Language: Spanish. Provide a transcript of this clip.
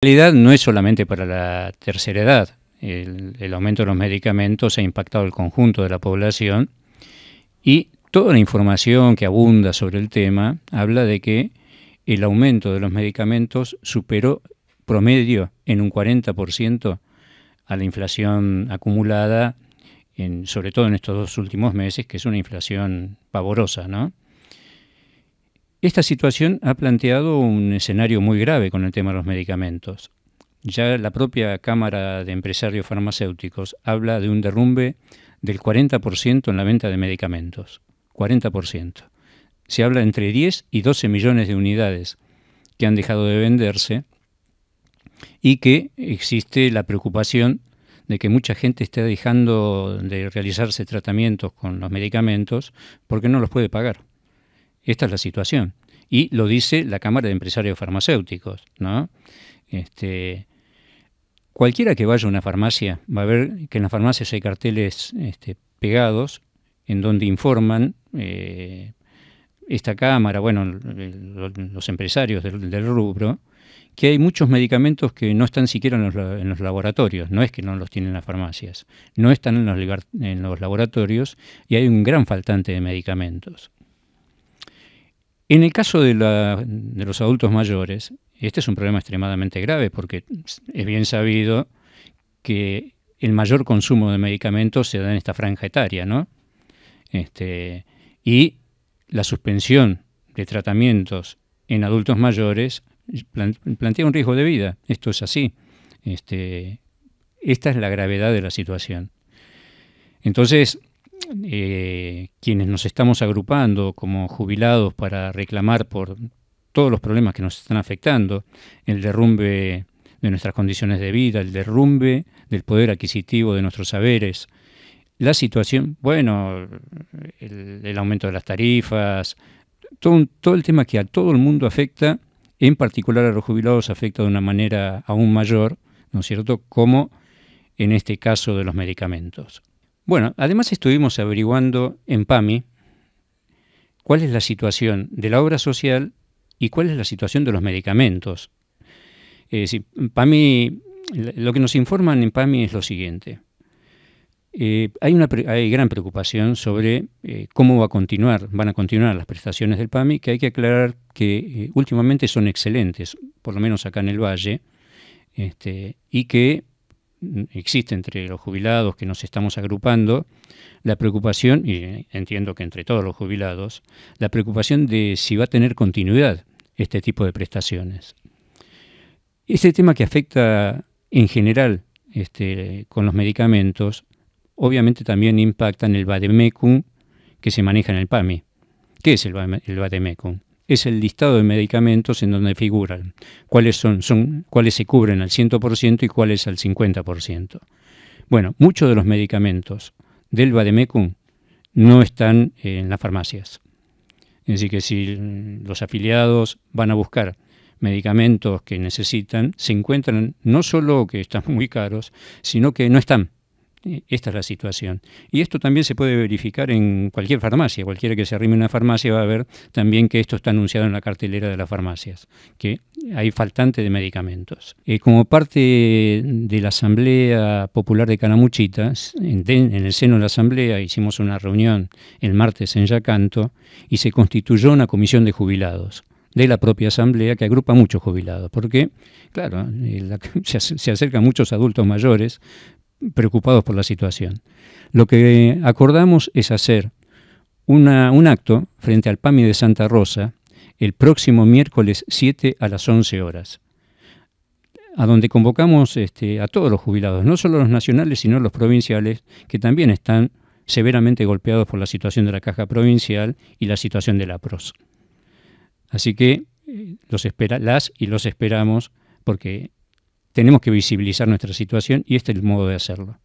realidad no es solamente para la tercera edad. El, aumento de los medicamentos ha impactado el conjunto de la población y toda la información que abunda sobre el tema habla de que el aumento de los medicamentos superó promedio en un 40% a la inflación acumulada, sobre todo en estos dos últimos meses, que es una inflación pavorosa, ¿no? Esta situación ha planteado un escenario muy grave con el tema de los medicamentos. Ya la propia Cámara de Empresarios Farmacéuticos habla de un derrumbe del 40% en la venta de medicamentos. 40%. Se habla entre 10 y 12 millones de unidades que han dejado de venderse y que existe la preocupación de que mucha gente esté dejando de realizarse tratamientos con los medicamentos porque no los puede pagar. Esta es la situación. Y lo dice la Cámara de Empresarios Farmacéuticos. ¿no? Este, cualquiera que vaya a una farmacia va a ver que en las farmacias hay carteles este, pegados en donde informan eh, esta Cámara, bueno, los empresarios del, rubro, que hay muchos medicamentos que no están siquiera en los, laboratorios, no es que no los tienen las farmacias, no están en los laboratorios y hay un gran faltante de medicamentos. En el caso de, los adultos mayores, este es un problema extremadamente grave porque es bien sabido que el mayor consumo de medicamentos se da en esta franja etaria, ¿no? Este, y la suspensión de tratamientos en adultos mayores plantea un riesgo de vida. Esto es así. Este, esta es la gravedad de la situación. Entonces, eh, quienes nos estamos agrupando como jubilados para reclamar por todos los problemas que nos están afectando, el derrumbe de nuestras condiciones de vida, el derrumbe del poder adquisitivo de nuestros saberes, la situación, bueno, el, aumento de las tarifas, todo el tema que a todo el mundo afecta, en particular a los jubilados afecta de una manera aún mayor, ¿no es cierto?, como en este caso de los medicamentos. Bueno, además estuvimos averiguando en PAMI cuál es la situación de la obra social y cuál es la situación de los medicamentos. PAMI, lo que nos informan en PAMI es lo siguiente. Eh, hay, una, gran preocupación sobre eh, cómo va a continuar, van a continuar las prestaciones del PAMI, que hay que aclarar que eh, últimamente son excelentes, por lo menos acá en el Valle, este, y que existe entre los jubilados que nos estamos agrupando, la preocupación, y entiendo que entre todos los jubilados, la preocupación de si va a tener continuidad este tipo de prestaciones. Este tema que afecta en general este, con los medicamentos, obviamente también impacta en el vademecum que se maneja en el PAMI. ¿Qué es el, vademecum? es el listado de medicamentos en donde figuran cuáles, son, son cuáles se cubren al 100% y cuáles al 50%. Bueno, muchos de los medicamentos del Bademecum no están en las farmacias. Así que si los afiliados van a buscar medicamentos que necesitan, se encuentran no solo que están muy caros, sino que no están. Eh, esta es la situación. Y esto también se puede verificar en cualquier farmacia. Cualquiera que se arrime a una farmacia va a ver también que esto está anunciado en la cartelera de las farmacias, que hay faltante de medicamentos. Eh, como parte de la Asamblea Popular de Canamuchitas, en, el seno de la Asamblea hicimos una reunión el martes en Yacanto y se constituyó una comisión de jubilados de la propia asamblea que agrupa muchos jubilados, porque, claro, eh, se, se acercan muchos adultos mayores, preocupados por la situación. Lo que acordamos es hacer un acto frente al PAMI de Santa Rosa el próximo miércoles 7 a las 11 horas, a donde convocamos este, a todos los jubilados, no solo los nacionales, sino los provinciales, que también están severamente golpeados por la situación de la Caja Provincial y la situación de la PROS. Así que eh, los las y los esperamos porque tenemos que visibilizar nuestra situación y este es el modo de hacerlo.